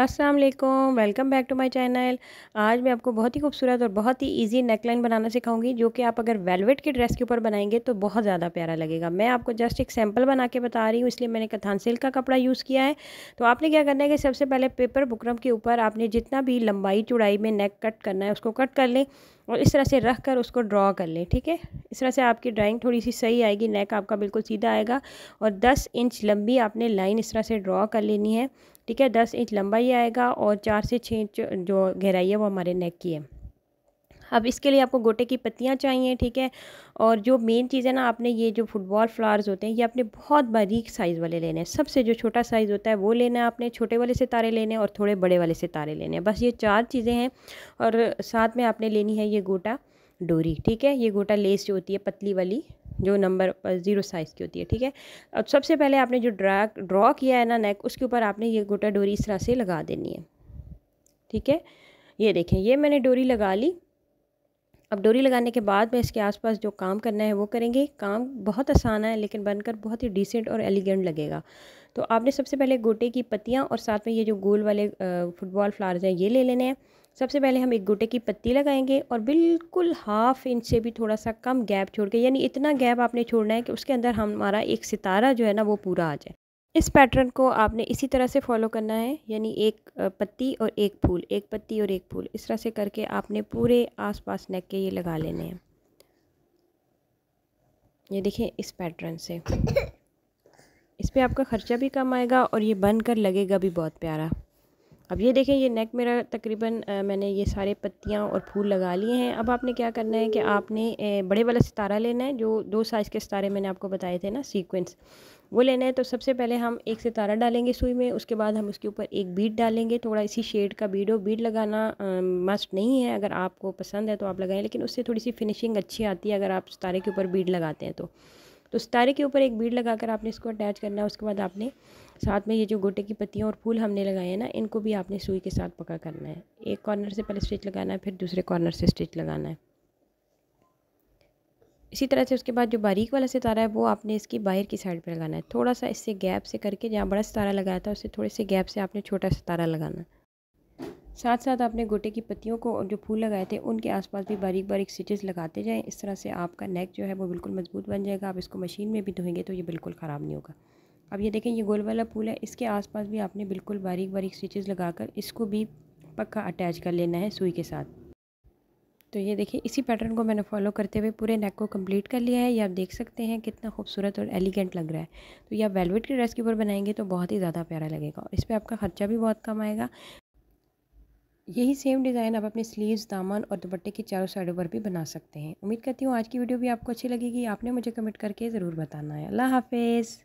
अस्सलाम वालेकुम welcome back to my channel आज मैं आपको बहुत ही खूबसूरत और बहुत ही इजी नेकलाइन बनाना सिखाऊंगी जो कि आप अगर वेलवेट के ड्रेस के ऊपर बनाएंगे तो बहुत ज़्यादा प्यारा लगेगा मैं आपको जस्ट एक सैंपल बना के बता रही हूँ इसलिए मैंने कथान सिल्क का कपड़ा यूज़ किया है तो आपने क्या करना है कि सबसे पहले पेपर बुकरम के ऊपर आपने जितना भी लंबाई चौड़ाई में नेक कट करना है उसको कट कर लें और इस तरह से रख कर उसको ड्रॉ कर लें ठीक है इस तरह से आपकी ड्राइंग थोड़ी सी सही आएगी नेक आपका बिल्कुल सीधा आएगा और दस इंच लंबी आपने लाइन इस तरह से ड्रॉ कर लेनी है ठीक है दस इंच लंबा ही आएगा और चार से छः इंच जो गहराई है वो हमारे नेक की है अब इसके लिए आपको गोटे की पत्तियाँ चाहिए ठीक है और जो मेन चीज़ है ना आपने ये जो फुटबॉल फ्लावर्स होते हैं ये आपने बहुत बारीक साइज़ वाले लेने हैं सबसे जो छोटा साइज़ होता है वो लेना है आपने छोटे वाले सितारे लेने और थोड़े बड़े वाले सितारे लेने हैं बस ये चार चीज़ें हैं और साथ में आपने लेनी है ये गोटा डोरी ठीक है ये गोटा लेस जो होती है पतली वाली जो नंबर ज़ीरो साइज़ की होती है ठीक है अब सबसे पहले आपने जो ड्रा ड्रॉ किया है ना नेक उसके ऊपर आपने ये गोटा डोरी इस तरह से लगा देनी है ठीक है ये देखें ये मैंने डोरी लगा ली अब डोरी लगाने के बाद में इसके आसपास जो काम करना है वो करेंगे काम बहुत आसान है लेकिन बनकर बहुत ही डिसेंट और एलिगेंट लगेगा तो आपने सबसे पहले गोटे की पत्तियाँ और साथ में ये जो गोल वाले फुटबॉल फ्लावर्स हैं ये ले लेने हैं सबसे पहले हम एक गोटे की पत्ती लगाएंगे और बिल्कुल हाफ इंच से भी थोड़ा सा कम गैप छोड़ के यानी इतना गैप आपने छोड़ना है कि उसके अंदर हमारा एक सितारा जो है ना वो पूरा आ जाए इस पैटर्न को आपने इसी तरह से फॉलो करना है यानी एक पत्ती और एक फूल एक पत्ती और एक फूल इस तरह से करके आपने पूरे आसपास नेक के ये लगा लेने हैं ये देखें इस पैटर्न से इस पे आपका ख़र्चा भी कम आएगा और ये बनकर लगेगा भी बहुत प्यारा अब ये देखें ये नेक मेरा तकरीबन मैंने ये सारे पत्तियाँ और फूल लगा लिए हैं अब आपने क्या करना है कि आपने बड़े वाला सितारा लेना है जो दो साइज़ के सितारे मैंने आपको बताए थे ना सीक्वेंस वो लेना है तो सबसे पहले हम एक सितारा डालेंगे सुई में उसके बाद हम उसके ऊपर एक बीट डालेंगे थोड़ा इसी शेड का बीट हो बीट लगाना मस्ट नहीं है अगर आपको पसंद है तो आप लगाएं लेकिन उससे थोड़ी सी फिनिशिंग अच्छी आती है अगर आप सितारे के ऊपर बीट लगाते हैं तो तो उस तारे के ऊपर एक बीड लगाकर आपने इसको अटैच करना है उसके बाद आपने साथ में ये जो गोटे की पत्तियाँ और फूल हमने लगाए हैं ना इनको भी आपने सुई के साथ पका करना है एक कॉर्नर से पहले स्टिच लगाना है फिर दूसरे कॉर्नर से स्टिच लगाना है इसी तरह से उसके बाद जो बारीक वाला सितारा है वो आपने इसकी बाहर की साइड पर लगाना है थोड़ा सा इससे गैप से करके जहाँ बड़ा सितारा लगाया था उससे थोड़े से गैप से आपने छोटा सितारा लगाना है साथ साथ आपने गोटे की पत्तियों को और जो फूल लगाए थे उनके आसपास भी बारीक बारीक स्टिचेस लगाते जाएं इस तरह से आपका नेक जो है वो बिल्कुल मजबूत बन जाएगा आप इसको मशीन में भी धोएंगे तो ये बिल्कुल ख़राब नहीं होगा अब ये देखें ये गोल वाला फूल है इसके आसपास भी आपने बिल्कुल बारीक बारीक स्टिचेस लगाकर इसको भी पक्का अटैच कर लेना है सुई के साथ तो ये देखिए इसी पैटर्न को मैंने फॉलो करते हुए पूरे नेक को कंप्लीट कर लिया है ये आप देख सकते हैं कितना खूबसूरत और एलिगेंट लग रहा है तो ये आप वेलवेट की ड्रेस के ऊपर बनाएंगे तो बहुत ही ज़्यादा प्यारा लगेगा और इस पर आपका खर्चा भी बहुत कम आएगा यही सेम डिज़ाइन आप अपने स्लीव्स दामन और दुपट्टे की चारों साइडों पर भी बना सकते हैं उम्मीद करती हूँ आज की वीडियो भी आपको अच्छी लगेगी आपने मुझे कमेंट करके ज़रूर बताना है अल्लाह हाफिज़